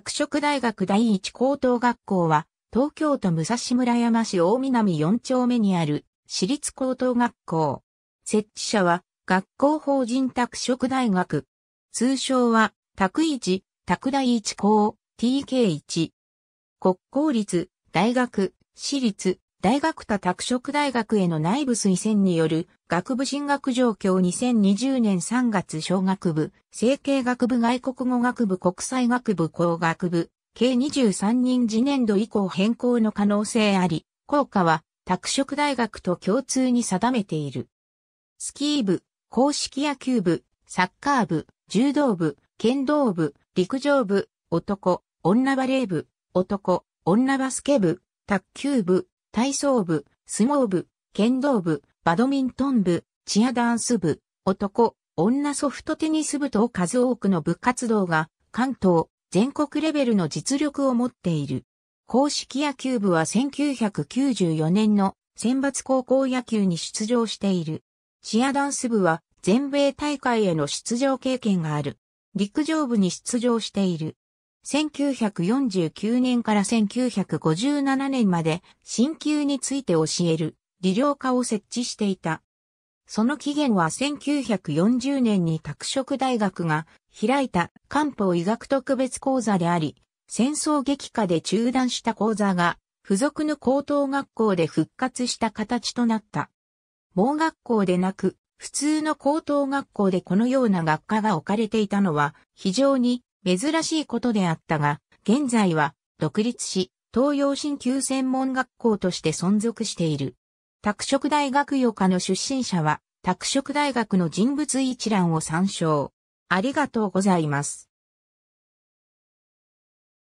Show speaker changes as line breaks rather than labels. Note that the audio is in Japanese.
拓殖大学第一高等学校は、東京都武蔵村山
市大南4丁目にある私立高等学校。設置者は、学校法人拓殖大学。通称は、拓一、拓大一高、TK1。国公立、大学、私立、大学多拓殖大学への内部推薦による学部進学状況2020年3月小学部、整形学部外国語学部国際学部工学部、計23人次年度以降変更の可能性あり、効果は拓殖大学と共通に定めている。スキー部、公式野球部、サッカー部、柔道部、剣道部、陸上部、男、女バレー部、男、女バスケ部、卓球部、体操部、相撲部、剣道部、バドミントン部、チアダンス部、男、女ソフトテニス部と数多くの部活動が関東、全国レベルの実力を持っている。公式野球部は1994年の選抜高校野球に出場している。チアダンス部は全米大会への出場経験がある。陸上部に出場している。1949年から1957年まで、新旧について教える、理療科を設置していた。その起源は1940年に拓殖大学が開いた漢方医学特別講座であり、戦争激化で中断した講座が、付属の高等学校で復活した形となった。盲学校でなく、普通の高等学校でこのような学科が置かれていたのは非常に珍しいことであったが、現在は独立し、東洋新旧専門学校として存続している。拓殖大学予科の出身者は、拓殖大学
の人物一覧を参照。ありがとうございます。